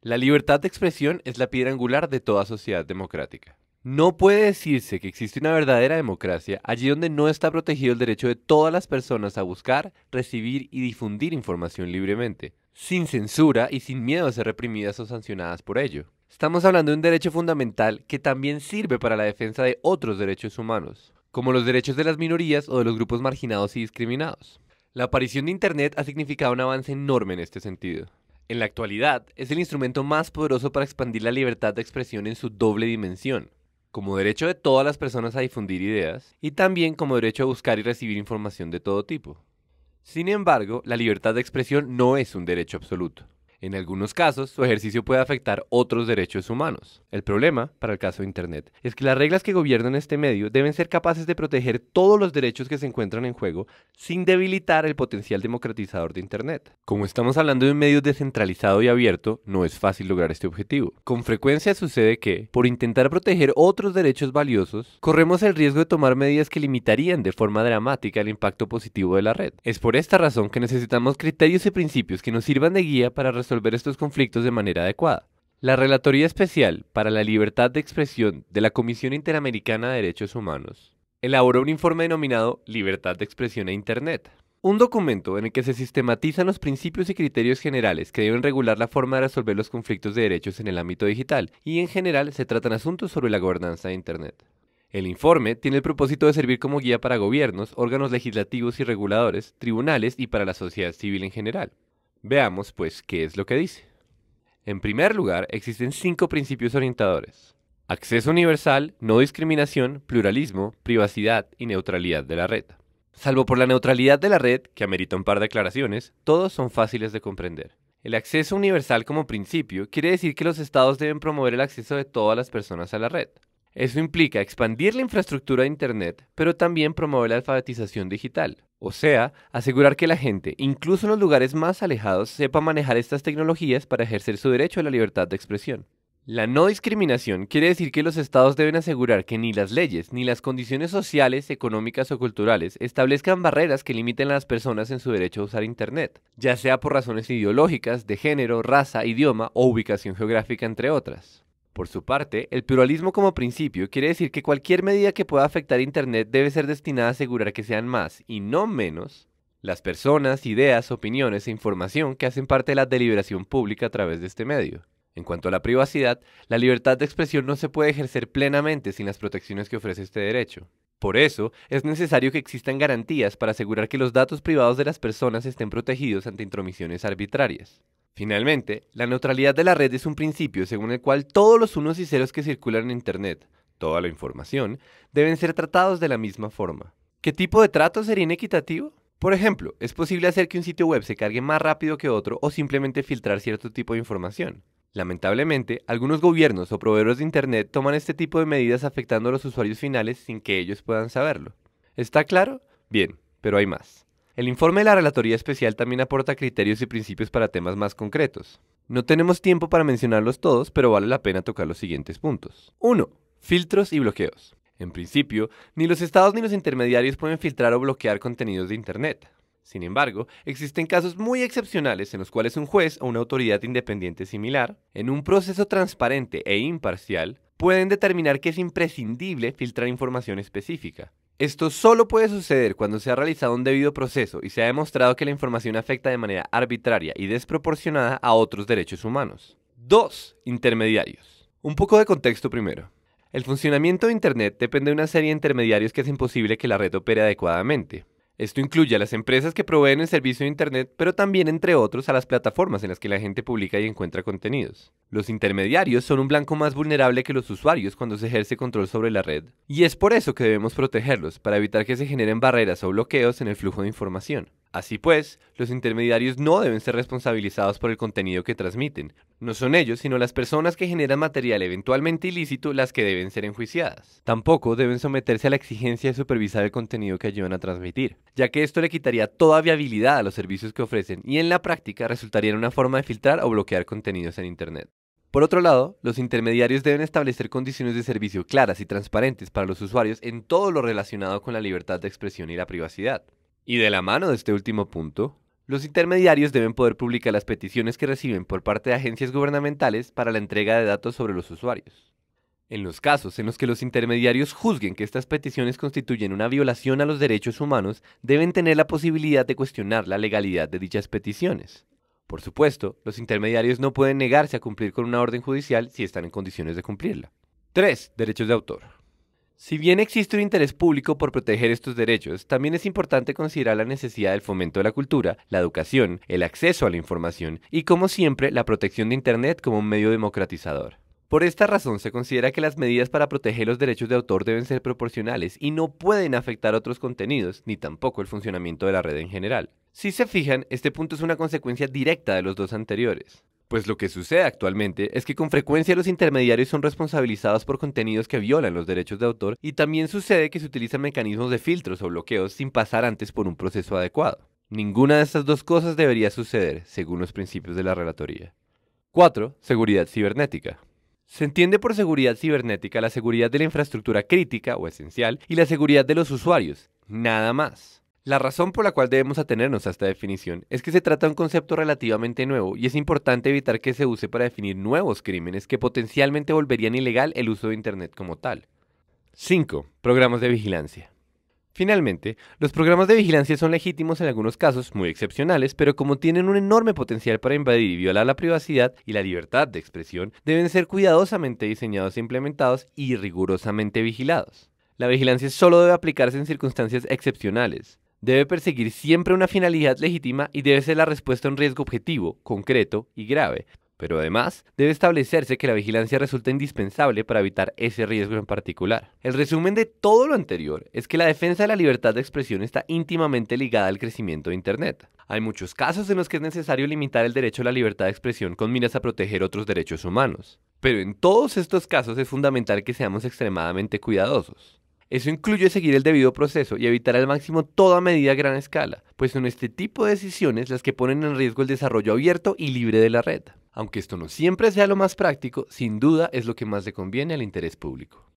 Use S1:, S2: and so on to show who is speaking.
S1: La libertad de expresión es la piedra angular de toda sociedad democrática. No puede decirse que existe una verdadera democracia allí donde no está protegido el derecho de todas las personas a buscar, recibir y difundir información libremente, sin censura y sin miedo a ser reprimidas o sancionadas por ello. Estamos hablando de un derecho fundamental que también sirve para la defensa de otros derechos humanos, como los derechos de las minorías o de los grupos marginados y discriminados. La aparición de Internet ha significado un avance enorme en este sentido en la actualidad es el instrumento más poderoso para expandir la libertad de expresión en su doble dimensión, como derecho de todas las personas a difundir ideas y también como derecho a buscar y recibir información de todo tipo. Sin embargo, la libertad de expresión no es un derecho absoluto. En algunos casos, su ejercicio puede afectar otros derechos humanos. El problema, para el caso de Internet, es que las reglas que gobiernan este medio deben ser capaces de proteger todos los derechos que se encuentran en juego sin debilitar el potencial democratizador de Internet. Como estamos hablando de un medio descentralizado y abierto, no es fácil lograr este objetivo. Con frecuencia sucede que, por intentar proteger otros derechos valiosos, corremos el riesgo de tomar medidas que limitarían de forma dramática el impacto positivo de la red. Es por esta razón que necesitamos criterios y principios que nos sirvan de guía para resolver resolver estos conflictos de manera adecuada. La Relatoría Especial para la Libertad de Expresión de la Comisión Interamericana de Derechos Humanos elaboró un informe denominado Libertad de Expresión e Internet, un documento en el que se sistematizan los principios y criterios generales que deben regular la forma de resolver los conflictos de derechos en el ámbito digital y en general se tratan asuntos sobre la gobernanza de Internet. El informe tiene el propósito de servir como guía para gobiernos, órganos legislativos y reguladores, tribunales y para la sociedad civil en general. Veamos pues qué es lo que dice. En primer lugar, existen cinco principios orientadores. Acceso universal, no discriminación, pluralismo, privacidad y neutralidad de la red. Salvo por la neutralidad de la red, que amerita un par de aclaraciones, todos son fáciles de comprender. El acceso universal como principio quiere decir que los estados deben promover el acceso de todas las personas a la red. Eso implica expandir la infraestructura de Internet, pero también promover la alfabetización digital, o sea, asegurar que la gente, incluso en los lugares más alejados, sepa manejar estas tecnologías para ejercer su derecho a la libertad de expresión. La no discriminación quiere decir que los estados deben asegurar que ni las leyes ni las condiciones sociales, económicas o culturales establezcan barreras que limiten a las personas en su derecho a usar Internet, ya sea por razones ideológicas, de género, raza, idioma o ubicación geográfica, entre otras. Por su parte, el pluralismo como principio quiere decir que cualquier medida que pueda afectar Internet debe ser destinada a asegurar que sean más, y no menos, las personas, ideas, opiniones e información que hacen parte de la deliberación pública a través de este medio. En cuanto a la privacidad, la libertad de expresión no se puede ejercer plenamente sin las protecciones que ofrece este derecho. Por eso, es necesario que existan garantías para asegurar que los datos privados de las personas estén protegidos ante intromisiones arbitrarias. Finalmente, la neutralidad de la red es un principio según el cual todos los unos y ceros que circulan en Internet, toda la información, deben ser tratados de la misma forma. ¿Qué tipo de trato sería inequitativo? Por ejemplo, es posible hacer que un sitio web se cargue más rápido que otro o simplemente filtrar cierto tipo de información. Lamentablemente, algunos gobiernos o proveedores de Internet toman este tipo de medidas afectando a los usuarios finales sin que ellos puedan saberlo. ¿Está claro? Bien, pero hay más. El informe de la Relatoría Especial también aporta criterios y principios para temas más concretos. No tenemos tiempo para mencionarlos todos, pero vale la pena tocar los siguientes puntos. 1. Filtros y bloqueos. En principio, ni los estados ni los intermediarios pueden filtrar o bloquear contenidos de Internet. Sin embargo, existen casos muy excepcionales en los cuales un juez o una autoridad independiente similar, en un proceso transparente e imparcial, pueden determinar que es imprescindible filtrar información específica, esto solo puede suceder cuando se ha realizado un debido proceso y se ha demostrado que la información afecta de manera arbitraria y desproporcionada a otros derechos humanos. 2. Intermediarios. Un poco de contexto primero. El funcionamiento de Internet depende de una serie de intermediarios que es imposible que la red opere adecuadamente. Esto incluye a las empresas que proveen el servicio de Internet, pero también, entre otros, a las plataformas en las que la gente publica y encuentra contenidos. Los intermediarios son un blanco más vulnerable que los usuarios cuando se ejerce control sobre la red, y es por eso que debemos protegerlos, para evitar que se generen barreras o bloqueos en el flujo de información. Así pues, los intermediarios no deben ser responsabilizados por el contenido que transmiten. No son ellos, sino las personas que generan material eventualmente ilícito las que deben ser enjuiciadas. Tampoco deben someterse a la exigencia de supervisar el contenido que ayudan a transmitir, ya que esto le quitaría toda viabilidad a los servicios que ofrecen y en la práctica resultaría en una forma de filtrar o bloquear contenidos en Internet. Por otro lado, los intermediarios deben establecer condiciones de servicio claras y transparentes para los usuarios en todo lo relacionado con la libertad de expresión y la privacidad. Y de la mano de este último punto, los intermediarios deben poder publicar las peticiones que reciben por parte de agencias gubernamentales para la entrega de datos sobre los usuarios. En los casos en los que los intermediarios juzguen que estas peticiones constituyen una violación a los derechos humanos, deben tener la posibilidad de cuestionar la legalidad de dichas peticiones. Por supuesto, los intermediarios no pueden negarse a cumplir con una orden judicial si están en condiciones de cumplirla. 3. Derechos de autor. Si bien existe un interés público por proteger estos derechos, también es importante considerar la necesidad del fomento de la cultura, la educación, el acceso a la información y, como siempre, la protección de Internet como un medio democratizador. Por esta razón, se considera que las medidas para proteger los derechos de autor deben ser proporcionales y no pueden afectar otros contenidos, ni tampoco el funcionamiento de la red en general. Si se fijan, este punto es una consecuencia directa de los dos anteriores. Pues lo que sucede actualmente es que con frecuencia los intermediarios son responsabilizados por contenidos que violan los derechos de autor y también sucede que se utilizan mecanismos de filtros o bloqueos sin pasar antes por un proceso adecuado. Ninguna de estas dos cosas debería suceder, según los principios de la relatoría. 4. Seguridad cibernética. Se entiende por seguridad cibernética la seguridad de la infraestructura crítica o esencial y la seguridad de los usuarios, nada más. La razón por la cual debemos atenernos a esta definición es que se trata de un concepto relativamente nuevo y es importante evitar que se use para definir nuevos crímenes que potencialmente volverían ilegal el uso de Internet como tal. 5. Programas de vigilancia. Finalmente, los programas de vigilancia son legítimos en algunos casos muy excepcionales, pero como tienen un enorme potencial para invadir y violar la privacidad y la libertad de expresión, deben ser cuidadosamente diseñados e implementados y rigurosamente vigilados. La vigilancia solo debe aplicarse en circunstancias excepcionales debe perseguir siempre una finalidad legítima y debe ser la respuesta a un riesgo objetivo, concreto y grave. Pero además, debe establecerse que la vigilancia resulta indispensable para evitar ese riesgo en particular. El resumen de todo lo anterior es que la defensa de la libertad de expresión está íntimamente ligada al crecimiento de Internet. Hay muchos casos en los que es necesario limitar el derecho a la libertad de expresión con miras a proteger otros derechos humanos. Pero en todos estos casos es fundamental que seamos extremadamente cuidadosos. Eso incluye seguir el debido proceso y evitar al máximo toda medida a gran escala, pues son este tipo de decisiones las que ponen en riesgo el desarrollo abierto y libre de la red. Aunque esto no siempre sea lo más práctico, sin duda es lo que más le conviene al interés público.